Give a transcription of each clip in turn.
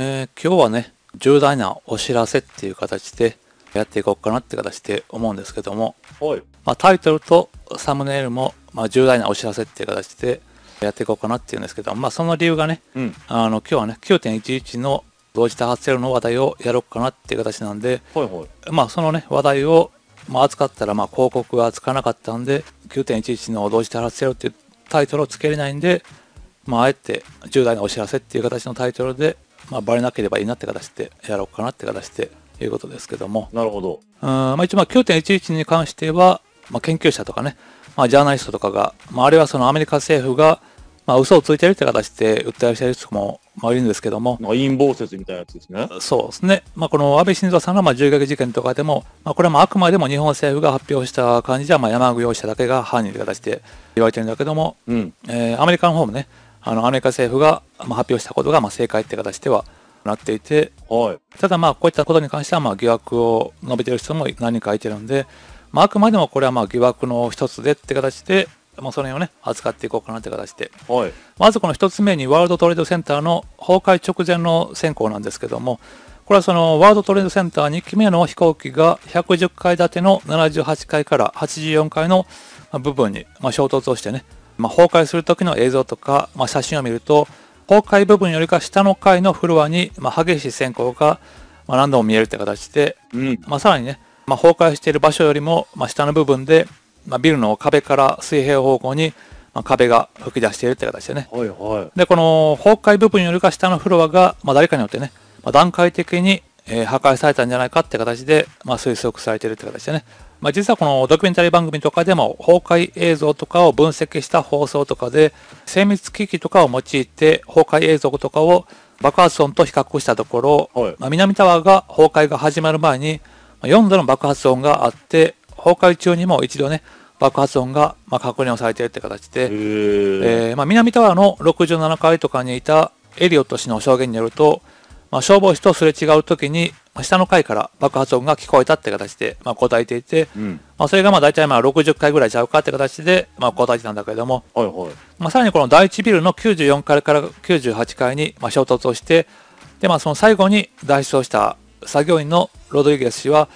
えー、今日はね、重大なお知らせっていう形でやっていこうかなって形で思うんですけども、まあ、タイトルとサムネイルも、まあ、重大なお知らせっていう形でやっていこうかなっていうんですけど、まあ、その理由がね、うん、あの今日はね9.11の同時多発テロの話題をやろうかなっていう形なんで、はいはい、まあ、そのね話題を、まあ、扱ったらまあ広告がつかなかったんで9.11の同時多発テロっていうタイトルをつけれないんで、まあえて重大なお知らせっていう形のタイトルでまあ、バレなければいいなって形でやろうかなって形でいうことですけども。なるほど。うん、まあ、一応、まあ、9.11に関しては、まあ、研究者とかね、まあ、ジャーナリストとかが、まあ、あるいはそのアメリカ政府が、まあ、嘘をついてるって形で訴えしてる人も、まあ、いるんですけども。陰謀説みたいなやつですね。そうですね。まあ、この安倍晋三さんが、まあ銃撃事件とかでも、まあ、これはああくまでも日本政府が発表した感じでは、まあ、山口容疑者だけが犯人って形で言われてるんだけども、うんえー、アメリカの方もね、あのアメリカ政府が発表したことがまあ正解って形ではなっていて、はい、ただまあこういったことに関してはまあ疑惑を述べてる人も何人かいてるんで、まあ、あくまでもこれはまあ疑惑の一つでって形で、まあ、その辺をね扱っていこうかなって形で、はい、まずこの一つ目にワールドトレードセンターの崩壊直前の選考なんですけどもこれはそのワールドトレードセンター2機目の飛行機が110階建ての78階から84階の部分に、まあ、衝突をしてねまあ、崩壊する時の映像とか、まあ、写真を見ると崩壊部分よりか下の階のフロアに、まあ、激しい閃光が、ま何度も見えるって形で、うんまさらにね、ま崩壊している場所よりも、ま下の部分で、まビルの壁から水平方向に、ま壁が噴き出しているって形でね、はいはい、でこの崩壊部分よりか下のフロアが、ま誰かによってね、ま段階的に、えー、破壊されたんじゃないかって形で、ま推測されているって形でねまあ、実はこのドキュメンタリー番組とかでも崩壊映像とかを分析した放送とかで精密機器とかを用いて崩壊映像とかを爆発音と比較したところ、はい、まあ、南タワーが崩壊が始まる前に4度の爆発音があって崩壊中にも一度ね爆発音がま確認をされているって形で、えー、まあ、南タワーの67階とかにいたエリオット氏の証言によると、まあ、消防士とすれ違う時に下の階から爆発音が聞こえたって形で、まあ、答えていて、うん、まあ、それがまあ大体まあ60回ぐらいちゃうかって形で、まあ、答えてたんだけれども、はいはい、まあ、さらにこの第1ビルの94階から98階にまあ衝突をしてで、まあ、その最後に脱出をした作業員のロドリゲス氏は、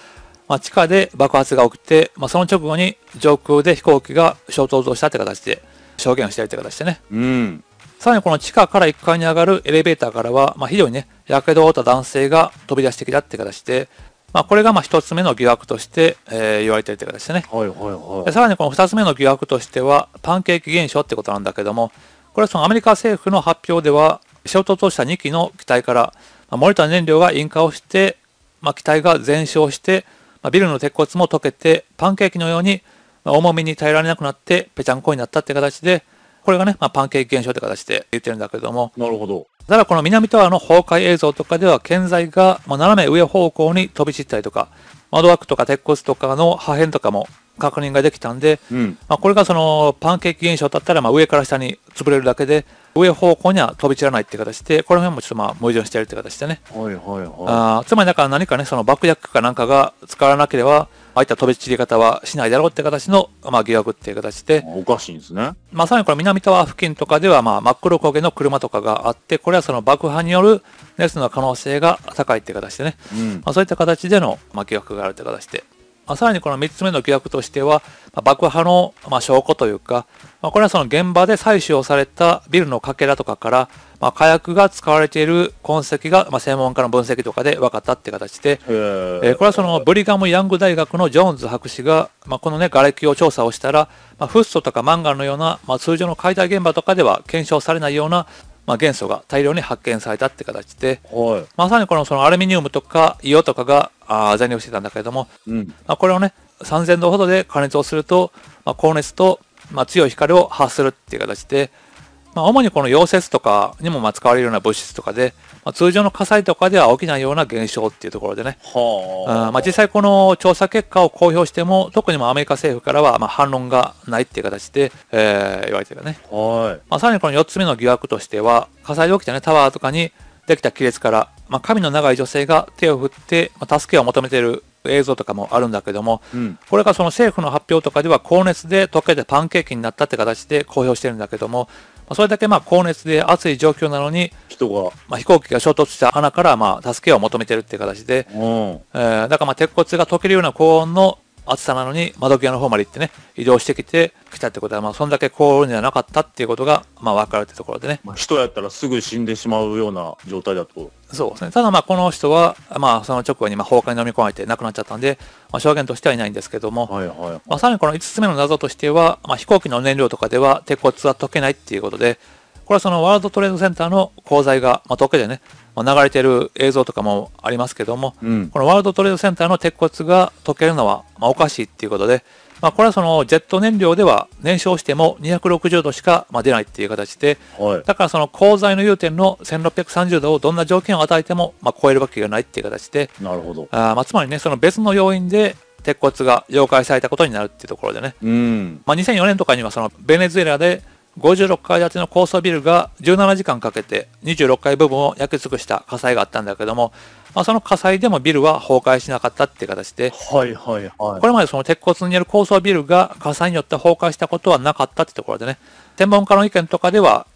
まあ、地下で爆発が起きて、まあ、その直後に上空で飛行機が衝突をしたって形で証言をしているって形でね。うんさらにこの地下から1階に上がるエレベーターからは、まあ、非常にね、火傷を負った男性が飛び出してきたって形で、まあ、これがま1つ目の疑惑として、えー、言われているという形でね、はいはいはいで。さらにこの2つ目の疑惑としては、パンケーキ現象ってことなんだけども、これはそのアメリカ政府の発表では、衝突した2機の機体から、まあ、漏れた燃料が引火をして、まあ、機体が全焼して、まあ、ビルの鉄骨も溶けて、パンケーキのように重みに耐えられなくなって、ぺちゃんこになったって形で、これがね、まあ、パンケーキ現象って形で言ってるんだけども。なるほど。ただこの南タワーの崩壊映像とかでは、建材がまあ斜め上方向に飛び散ったりとか、窓枠とか鉄骨とかの破片とかも確認ができたんで、うん、まあ、これがそのパンケーキ現象だったら、まあ、上から下に潰れるだけで、上方向には飛び散らないっていう形で、この辺もちょっとまあ矛盾してるって形でね。はいはいはい。あつまりだから何かね、その爆薬かなんかが使わなければ、ああいった飛び散り方はしないだろうって形の、まあ、疑惑っていう形で。おかしいんですね。まあ、さらにこれ南タワー付近とかでは、まあ、真っ黒焦げの車とかがあって、これはその爆破による熱の可能性が高いっていう形でね。うん、まあ、そういった形での、まあ、疑惑があるって形で。まあ、さらにこの3つ目の疑惑としては、まあ、爆破の、まあ、証拠というか、まあ、これはその現場で採取をされたビルのかけらとかから、まあ、火薬が使われている痕跡が、まあ、専門家の分析とかで分かったって形で、えー、これはそのブリガム・ヤング大学のジョーンズ博士が、まあ、このね、瓦礫を調査をしたら、まあ、フッ素とかマンガンのような、まあ、通常の解体現場とかでは検証されないような、まあ、元素が大量に発見されたって形で、はい、まさにこのそのアルミニウムとか硫黄とかがあ残留してたんだけれども、うん、まあ、これをね3000度ほどで加熱をすると、まあ、高熱と、まあ、強い光を発するっていう形で、まあ、主にこの溶接とかにもま使われるような物質とかで、まあ、通常の火災とかでは起きないような現象っていうところでね、はあ、うん、まあ、実際この調査結果を公表しても特にもアメリカ政府からはま反論がないっていう形で、えー、言われてるね、はいまあ、さらにこの4つ目の疑惑としては火災で起きた、ね、タワーとかにできた亀裂から、ま神の長い女性が手を振って、ま助けを求めている映像とかもあるんだけども、うん、これがその政府の発表とかでは高熱で溶けてパンケーキになったって形で公表してるんだけどもまそれだけまあ高熱で暑い状況なのに、人が、まあ、飛行機が衝突した穴からまあ助けを求めてるっていう形で、うんえー、だからまあ鉄骨が溶けるような高温の暑さなのに窓際の方まで行ってね、移動してきて、来たってことは、まあ、そんだけ凍るんじゃなかったっていうことが、まあ、分かるってところでね。人やったらすぐ死んでしまうような状態だと。そうですね。ただ、まあ、この人は、まあ、その直後に、まあ、放火に飲み込まれて亡くなっちゃったんで、まあ、証言としてはいないんですけども、はいはい、まあ、さらにこの5つ目の謎としては、まあ、飛行機の燃料とかでは鉄骨は溶けないっていうことで、これはそのワールドトレードセンターの鋼材が、まあ、溶けてね、流れてる映像とかもありますけども、うん、このワールドトレードセンターの鉄骨が溶けるのは、まあ、おかしいっていうことで、まあ、これはそのジェット燃料では燃焼しても260度しかま出ないっていう形で、だからその鋼材の融点の1630度をどんな条件を与えてもまあ超えるわけがないっていう形で、なるほどあまあつまりね、その別の要因で鉄骨が溶解されたことになるっていうところでね、うんまあ、2004年とかにはそのベネズエラで56階建ての高層ビルが17時間かけて26階部分を焼き尽くした火災があったんだけども、まあ、その火災でもビルは崩壊しなかったっていう形で、はいはいはい、これまでその鉄骨による高層ビルが火災によって崩壊したことはなかったってところでね、天文家の意見とかでは、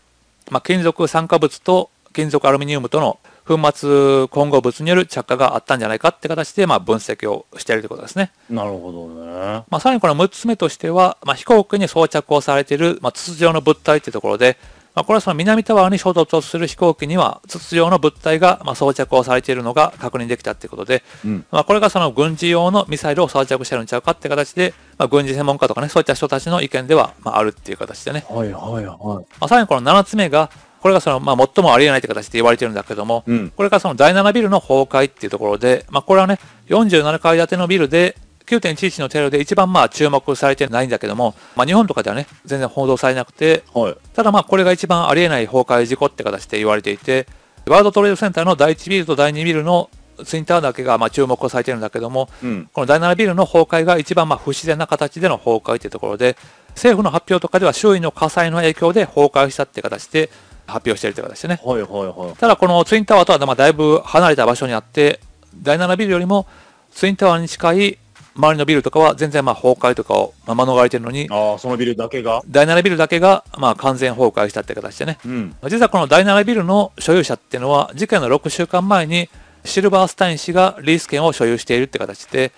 まあ、金属酸化物と金属アルミニウムとの粉末混合物による着火があったんじゃないかって形で、まあ、分析をしているということですね。なるほどね。まあ、さらにこの6つ目としては、まあ、飛行機に装着をされている、まあ、筒状の物体というところで、まあ、これはその南タワーに衝突する飛行機には筒状の物体がまあ装着をされているのが確認できたということで、うん、まあこれがその軍事用のミサイルを装着してるんちゃうかって形で、まあ、軍事専門家とかね、そういった人たちの意見ではまああるっていう形でね。はいはいはい。まあ、さらにこの7つ目が、これがその、まあ、最もありえないという形で言われてるんだけども、うん、これがその第7ビルの崩壊っていうところで、まあ、これはね、47階建てのビルで、9.11のテロで一番まあ注目されてないんだけども、まあ、日本とかではね、全然報道されなくて、はい、ただまあこれが一番ありえない崩壊事故って形で言われていて、ワールドトレードセンターの第1ビルと第2ビルのツインタワーだけがまあ注目をされてるんだけども、うん、この第7ビルの崩壊が一番まあ不自然な形での崩壊っていうところで、政府の発表とかでは周囲の火災の影響で崩壊したって形で、発表しているという形でね。はいはいはい。ただこのツインタワーとはまだいぶ離れた場所にあって、第7ビルよりもツインタワーに近い周りのビルとかは全然まあ崩壊とかを免れてるのに、あそのビルだけが第7ビルだけがまあ完全崩壊したって形でね、うん、実はこの第7ビルの所有者っていうのは、事件の6週間前にシルバースタイン氏がリース権を所有しているって形で、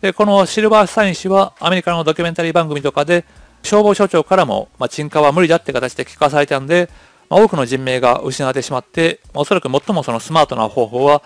でこのシルバースタイン氏はアメリカのドキュメンタリー番組とかで、消防署長からも、まあ、鎮火は無理だって形で聞かされたんで、ま多くの人命が失われてしまって、まおそらく最もそのスマートな方法は、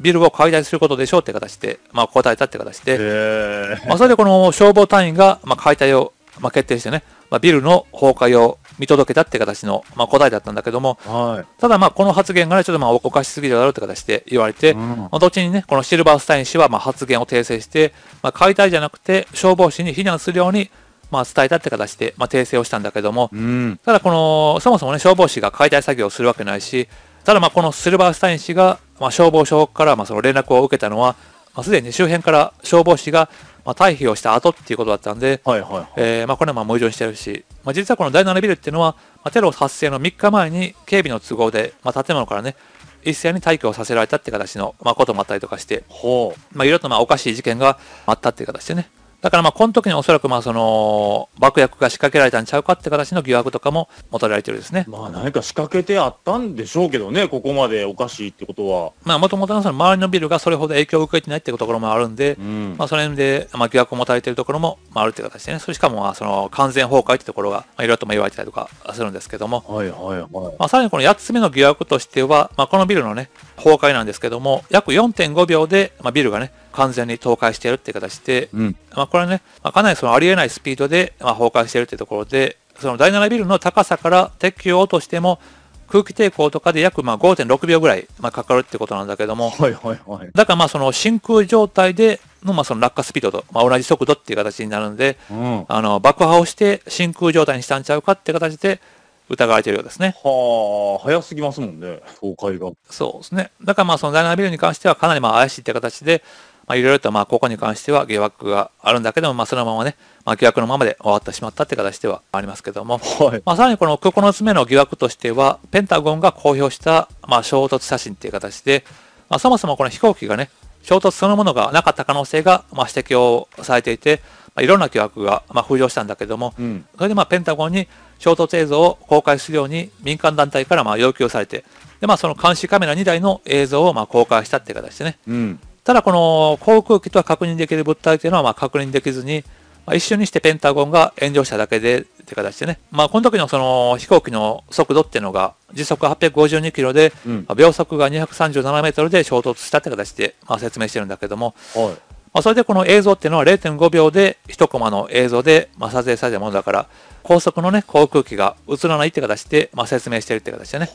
ビルを解体することでしょうって形で、まあ、答えたって形で、まあ、それでこの消防隊員が、まあ、解体を、まあ、決定してね、まあ、ビルの崩壊を見届けたって形の、まあ、答えだったんだけども、はい、ただまあこの発言がね、ちょっとまあおかしすぎるだろうって形で言われて、うん、まあ、後にね、このシルバースタイン氏はまあ発言を訂正して、まあ、解体じゃなくて消防士に避難するように、まあ、伝えたって形で、まあ、訂正をしたんだけども、うん、ただこの、そもそもね、消防士が解体作業をするわけないし、ただまあこのスルバースタイン氏が、まあ、消防署からまあその連絡を受けたのは、まあ、すでに周辺から消防士がまあ退避をした後っていうことだったんで、はいはいはい、えー、まあこれはまあ矛盾してるし、まあ、実はこの第7ビルっていうのは、まあ、テロ発生の3日前に警備の都合で、まあ、建物からね、一斉に退去をさせられたって形の、まあ、こともあったりとかして、ほうまあ、いろいろとまあおかしい事件があったっていう形でね、だからまあこの時におそらくまあその爆薬が仕掛けられたんちゃうかって形の疑惑とかも持たれてるですね。まあ何か仕掛けてあったんでしょうけどね、ここまでおかしいってことは。まあもともとのその周りのビルがそれほど影響を受けてないっていうところもあるんで、うん、まあその辺でまあ疑惑を持たれてるところもまああるって形でね、それしかもまあその完全崩壊ってところがいろいろとも言われてたりとかするんですけども、はいはいはい。まあさらにこの8つ目の疑惑としては、まあこのビルのね、崩壊なんですけども、約4.5秒でまあビルがね、完全に倒壊しているっていう形で、うん、まあ、これはね、まあ、かなりそのありえないスピードで、まあ、崩壊しているっていうところで、その第7ビルの高さから撤去を落としても、空気抵抗とかで約5.6秒ぐらいまあかかるってことなんだけども、だからまあその真空状態でのまあその落下スピードとまあ同じ速度っていう形になるんで、うん、あの爆破をして真空状態にしたんちゃうかって形で疑われているようですね。はあ、早すぎますもんね、倒壊が。そうですね。だからまあその第7ビルに関してはかなりまあ怪しいって形で、まあ、いろいろと、まあ、ここに関しては疑惑があるんだけども、まあ、そのままね、まあ、疑惑のままで終わってしまったって形ではありますけども、はい、まあ、さらにこの9つ目の疑惑としては、ペンタゴンが公表した、まあ、衝突写真っていう形で、まあ、そもそもこの飛行機がね、衝突そのものがなかった可能性が、まあ、指摘をされていて、まあ、いろんな疑惑が、まあ、浮上したんだけども、うん、それで、まあ、ペンタゴンに衝突映像を公開するように民間団体からまあ要求されて、でまあ、その監視カメラ2台の映像をまあ公開したっていう形でね、うん、ただこの航空機とは確認できる物体というのはま確認できずに、まあ、一瞬にしてペンタゴンが炎上しただけでって形でね、まあ、この時のその飛行機の速度っていうのが時速852キロで、う秒速が237メートルで衝突したって形でま説明してるんだけども、はい、まあ、それでこの映像っていうのは0.5秒で1コマの映像でま撮影されたものだから高速のね航空機が映らないって形でま説明してるって形でね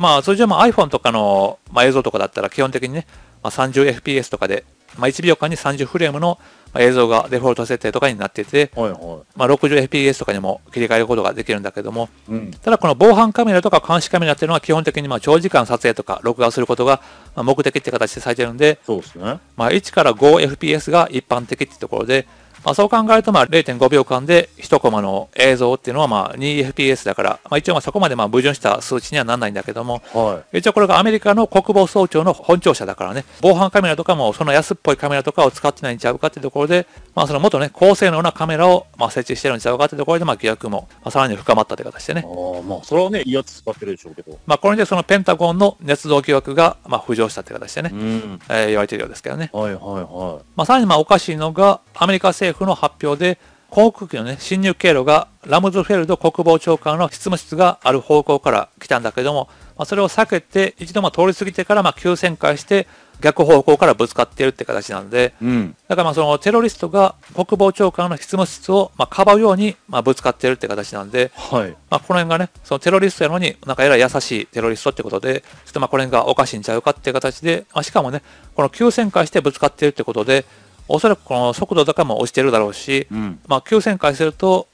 まあ通常ま iPhone とかのま映像とかだったら基本的にねま 30fps とかで、ま1秒間に30フレームの映像がデフォルト設定とかになっていて、はいはい、ま 60fps とかにも切り替えることができるんだけども、うん、ただこの防犯カメラとか監視カメラっていうのは基本的にま長時間撮影とか録画することが目的って形でされてるんで、そうですね。まあ1から 5fps が一般的ってところで、まあ、そう考えると、まあ、0.5秒間で1コマの映像っていうのは、まあ、2fps だから、まあ、一応、まあ、そこまで、まあ、矛盾した数値にはならないんだけども、はい、一応、これがアメリカの国防総長の本庁舎だからね、防犯カメラとかも、その安っぽいカメラとかを使ってないんちゃうかっていうところで、まあ、その元ね、高性能なカメラを、まあ、設置してるんちゃうかっていうところで、まあ、疑惑も、まあ、さらに深まったという形でね。あまあ、それはね、威圧やつ使ってるでしょうけど。まあ、これで、そのペンタゴンの捏造疑惑が、まあ、浮上したという形でね、うん、えー、言われてるようですけどね。はいはいはい。まあ、さらに、まあ、おかしいのが、アメリカ政政府の発表で、航空機のね、侵入経路がラムズフェルド国防長官の執務室がある方向から来たんだけども、まあ、それを避けて、一度も通り過ぎてからま急旋回して、逆方向からぶつかっているって形なので、うん、だからまあそのテロリストが国防長官の執務室をまあかばうようにまあぶつかっているって形なんで、はい、まあこの辺がねそのテロリストやのになんかえらい優しいテロリストってことでちょっとまあこの辺がおかしいんちゃうかっていう形で、まあ、しかもねこの急旋回してぶつかっているってことでおそらくこの速度とかも落ちてるだろうし、うん、まあ、急旋回すると、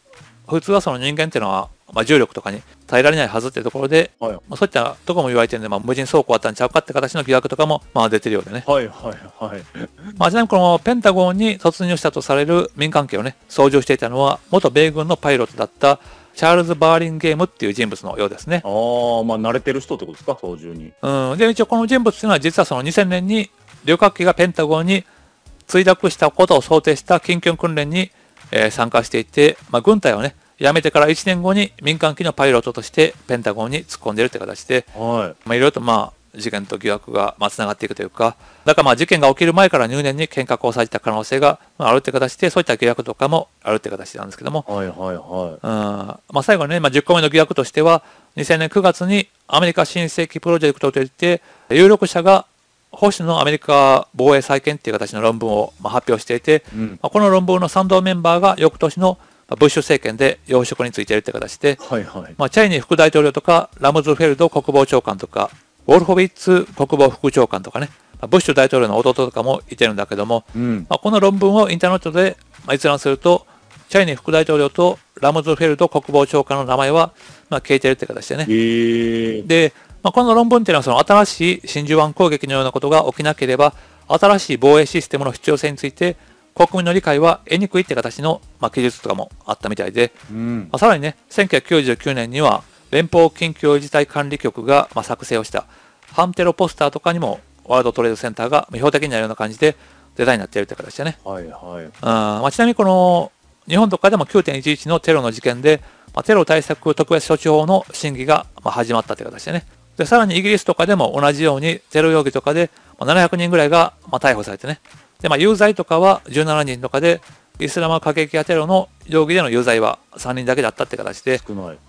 普通はその人間っていうのは、まあ、重力とかに耐えられないはずっていうところで、はい、まあ、そういったとこも言われてるんで、まあ、無人走行あったんちゃうかって形の疑惑とかも、まあ、出てるようでね。はいはいはい。まあ、ちなみにこのペンタゴンに突入したとされる民間機をね、操縦していたのは、元米軍のパイロットだった、チャールズ・バーリンゲームっていう人物のようですね。ああ、まあ慣れてる人ってことですか、操縦に。うん。で、一応この人物っていうのは実はその2000年に旅客機がペンタゴンに墜落したことを想定した緊急訓練に、え参加していて、まあ、軍隊をね、辞めてから1年後に民間機のパイロットとしてペンタゴンに突っ込んでいるという形で、はいまあ、いろいろとまあ事件と疑惑がまあつながっていくというか、だからまあ事件が起きる前から入念に見学をされた可能性があるという形で、そういった疑惑とかもあるという形なんですけども、はいはいはいまあ、最後にね、まあ、10個目の疑惑としては、2000年9月にアメリカ新世紀プロジェクトといって、有力者が保守のアメリカ防衛再建という形の論文をま発表していて、うん、まこの論文の賛同メンバーが翌年のブッシュ政権で要職に就いているという形で、はいはい、まあ、チャイニー副大統領とかラムズフェルド国防長官とかウォルフォビッツ国防副長官とかね、まブッシュ大統領の弟とかもいてるんだけども、うん、まこの論文をインターネットで閲覧するとチャイニー副大統領とラムズフェルド国防長官の名前は、まあ、消えてるって形でね。でまあ、この論文というのはその新しい真珠湾攻撃のようなことが起きなければ、新しい防衛システムの必要性について、国民の理解は得にくいって形の、まあ、記述とかもあったみたいで、うん、まあ、さらにね、1999年には連邦緊急事態管理局が、まあ、作成をした反テロポスターとかにもワールドトレードセンターが標的になるような感じでデザインになっているという形でね。はいはいんまあ、ちなみにこの日本とかでも9.11のテロの事件で、まあ、テロ対策特別処置法の審議が、まあ、始まったという形でね。で、さらにイギリスとかでも同じようにテロ容疑とかで700人ぐらいが逮捕されてね。で、まあ、有罪とかは17人とかで、イスラム過激派テロの容疑での有罪は3人だけだったって形で、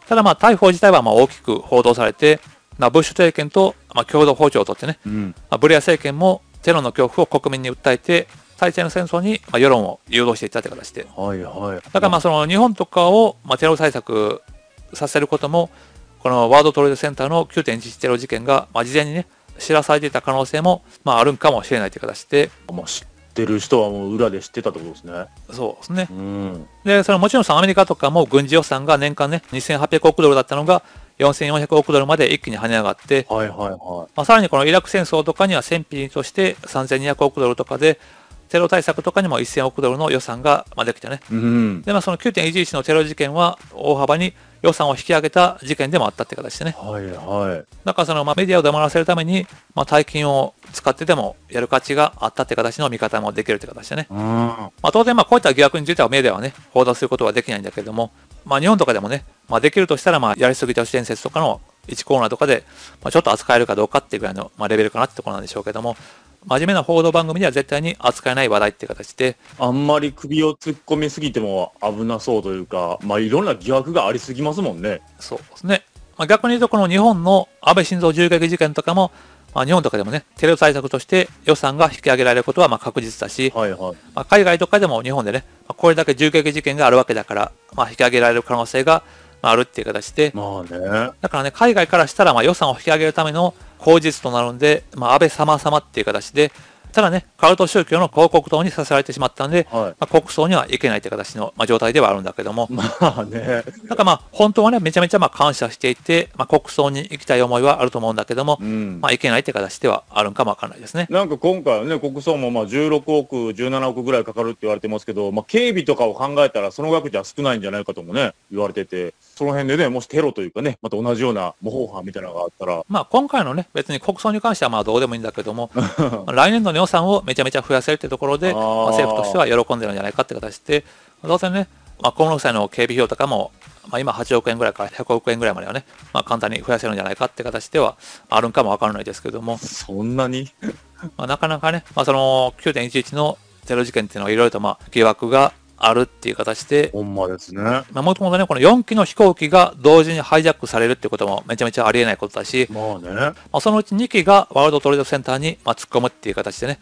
ただまあ逮捕自体はまあ大きく報道されて、まあ、ブッシュ政権とまあ共同包丁を取ってね、うん、まあ、ブレア政権もテロの恐怖を国民に訴えて、対戦戦争にまあ世論を誘導していったって形で、はいはい、だからまあその日本とかをまあテロ対策させることも、このワードトレードセンターの9.11事件が、まあ、事前にね、知らされていた可能性も、まあ、あるんかもしれないという形で。まあ、知ってる人はもう裏で知ってたとことですね。そうですね。うん、で、それもちろんアメリカとかも軍事予算が年間ね、2800億ドルだったのが、4400億ドルまで一気に跳ね上がって、はいはいはいまあ、さらにこのイラク戦争とかには戦費として3200億ドルとかで、テロ対策とかにも1000億ドルの予算ができてね。うん、で、まあ、その9.11のテロ事件は大幅に予算を引き上げた事件でもあったって形でね。はいはい。だからその、まあ、メディアを黙らせるために、まあ、大金を使ってでもやる価値があったって形の見方もできるって形でね。うん。まあ、当然、まあ、こういった疑惑についてはメディアはね、報道することはできないんだけれども、まあ、日本とかでもね、まあ、できるとしたら、まあ、やりすぎ都市伝説とかの1コーナーとかで、まあ、ちょっと扱えるかどうかっていうぐらいの、まあ、レベルかなってところなんでしょうけども、真面目な報道番組では絶対に扱えない話題って形で。あんまり首を突っ込みすぎても危なそうというか、まあ、いろんな疑惑がありすぎますもんね。そうですね。まあ、逆に言うと、この日本の安倍晋三銃撃事件とかも、まあ、日本とかでもね、テロ対策として予算が引き上げられることはま確実だし、はいはい、まあ、海外とかでも日本でね、まこれだけ銃撃事件があるわけだから、まあ、引き上げられる可能性があるっていう形で、まあね、だからね、海外からしたらまあ予算を引き上げるための口実となるんで、まあ、安倍様様っていう形で、ただね、カルト宗教の広告塔にさせられてしまったんで、はい、まあ、国葬にはいけないという形の、まあ、状態ではあるんだけども、まあね、なんかまあ、本当はね、めちゃめちゃまあ感謝していて、まあ、国葬に行きたい思いはあると思うんだけども、うん、まあ、いけないという形ではあるんかもわからないですね。なんか今回ね、国葬もまあ16億、17億ぐらいかかるって言われてますけど、まあ、警備とかを考えたら、その額じゃ少ないんじゃないかともね、言われてて、その辺でね、もしテロというかね、また同じような模倣犯みたいなのがあったら。まあ、今回のね、別に国葬に関してはまあどうでもいいんだけども、来年度に予算をめちゃめちゃ増やせるってところで、まあ、政府としては喜んでるんじゃないかって形で、当然ね、まあ、小室夫妻の警備費用とかも、まあ、今8億円ぐらいから100億円ぐらいまではね、まあ、簡単に増やせるんじゃないかって形ではあるんかもわからないですけども。そんなにまあなかなかね、まあ、その9.11のゼロ事件っていうのはいろいろとまあ疑惑があるっていう形で。ほんまですね。まあ、もともとね、この4機の飛行機が同時にハイジャックされるってこともめちゃめちゃありえないことだし、まあね。まあ、そのうち2機がワールドトレードセンターにまあ突っ込むっていう形でね、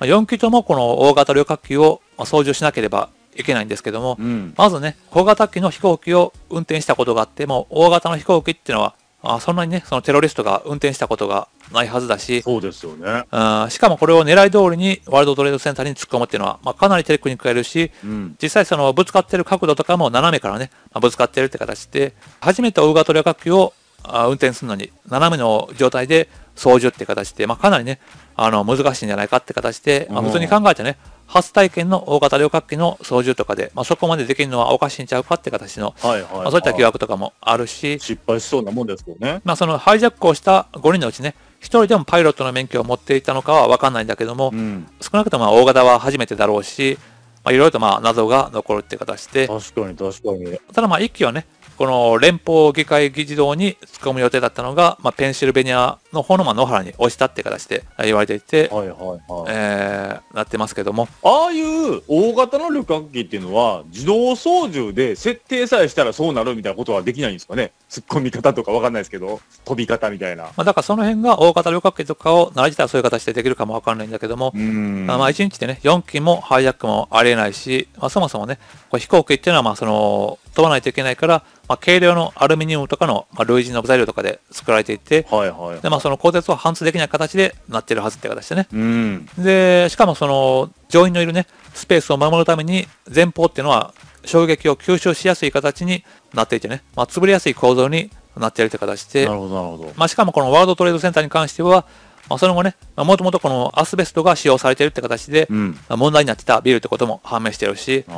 まあ、4機ともこの大型旅客機をまあ操縦しなければいけないんですけども、うん、まずね、小型機の飛行機を運転したことがあっても、大型の飛行機っていうのはあそんなにね、そのテロリストが運転したことがないはずだし、そうですよね。しかもこれを狙い通りにワールドトレードセンターに突っ込むっていうのは、まあ、かなりテクニックがいるし、うん、実際そのぶつかってる角度とかも斜めからね、まあ、ぶつかってるって形で、初めて大型旅客機をあ運転するのに、斜めの状態で操縦って形で、まあ、かなりね、あの、難しいんじゃないかって形で、まあ、普通に考えてね、うん初体験の大型旅客機の操縦とかで、まあ、そこまでできるのはおかしいんちゃうかって形の、はいはい、まあ、そういった疑惑とかもあるし、失敗しそうなもんですね。まあ、そのハイジャックをした5人のうちね、1人でもパイロットの免許を持っていたのかは分かんないんだけども、うん、少なくとも大型は初めてだろうし、まあ、いろいろとまあ謎が残るって形で、確かに確かにただまあ1機はね、この連邦議会議事堂に突っ込む予定だったのが、まあ、ペンシルベニアの方の、野原に押したって形で言われていて、はいはいはい、えー、なってますけども。ああいう大型の旅客機っていうのは、自動操縦で設定さえしたらそうなるみたいなことはできないんですかね突っ込み方とかわかんないですけど、飛び方みたいな。まあ、だからその辺が大型旅客機とかを習いたらそういう形でできるかもわかんないんだけども、うんまあ、1日でね、4機もハイジャックもありえないし、まあ、そもそもね、こ飛行機っていうのは、まあ、その、問わないといけないから、まあ、軽量のアルミニウムとかの、まあ、類似の材料とかで作られていて、はいはいでまあ、その鋼鉄を貫通できない形でなってるはずって形でね、うん、でしかもその乗員のいるねスペースを守るために前方っていうのは衝撃を吸収しやすい形になっていてね、まあ、潰れやすい構造になっているって形でなるほどなるほど、まあ、しかもこのワールドトレードセンターに関してはまあ、その後ね、まあ、もともとこのアスベストが使用されているって形で、問題になってたビルってことも判明してるし、だ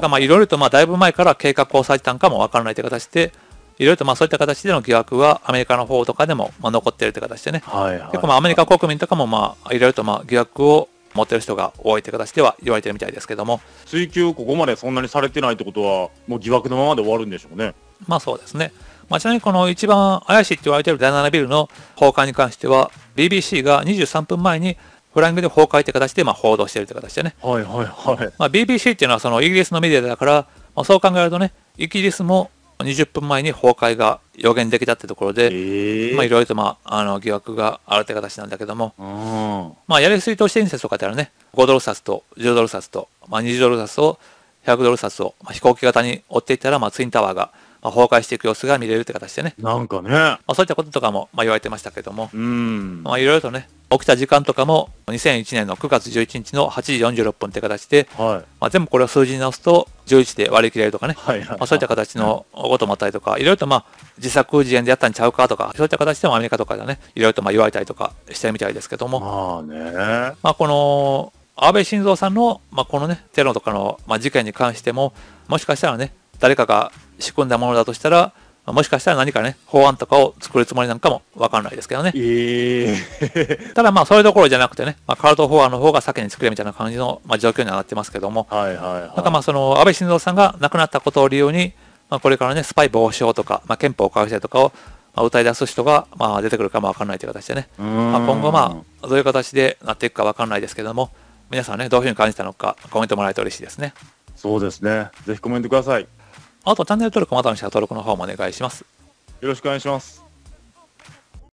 からまあいろいろとまあだいぶ前から計画をされてたんかもわからないって形で、いろいろとまあそういった形での疑惑はアメリカの方とかでもまあ残ってるって形でね、はいはい、結構まあアメリカ国民とかもまあいろいろとまあ疑惑を持ってる人が多いという形では言われてるみたいですけども追及ここまでそんなにされてないってことはもう疑惑のままで終わるんでしょうねまあそうですねまあ、ちなみにこの一番怪しいって言われている第7ビルの崩壊に関しては、BBC が23分前にフライングで崩壊って形でまあ報道してるって形でね。はいはいはい。まあ、BBC っていうのはそのイギリスのメディアだから、まあ、そう考えるとね、イギリスも20分前に崩壊が予言できたってところで、えー、まあいろいろとまああの疑惑があるって形なんだけども、うん、まあやりすぎ投資伝説とかであるね、5ドル札と10ドル札と、まあ、20ドル札を100ドル札を、まあ、飛行機型に追っていったら、まあ、ツインタワーがまあ、崩壊していく様子が見れるって形でね。なんかね。まあ、そういったこととかも、まあ、言われてましたけども。うん。まあ、いろいろとね、起きた時間とかも、2001年の9月11日の8時46分って形で、はい。まあ、全部これを数字に直すと、11で割り切れるとかね。はい、はい、まあ、そういった形のこともあったりとか、いろいろとまあ、自作自演でやったんちゃうかとか、そういった形でもアメリカとかでね、いろいろとまあ言われたりとかしてるみたいですけども。まあね。まあ、この、安倍晋三さんの、まあ、このね、テロとかの、まあ、事件に関しても、もしかしたらね、誰かが仕組んだものだとしたら、もしかしたら何かね、法案とかを作るつもりなんかもわかんないですけどね。えー、ただまあ、それどころじゃなくてね、まあ、カルト法案の方が先に作れみたいな感じの、まあ、状況にはなってますけども、はいはいはい、なんかまあ、その、安倍晋三さんが亡くなったことを理由に、まあ、これからね、スパイ防止法とか、まあ、憲法改正とかを、まあ、歌い出す人が、まあ、出てくるかもわかんないという形でね、まあ、今後まあ、どういう形でなっていくかわかんないですけども、皆さんね、どういうふうに感じたのか、コメントもらえて嬉しいですね。そうですね。ぜひコメントください。あとチャンネル登録またの人は登録の方もお願いします。よろしくお願いします。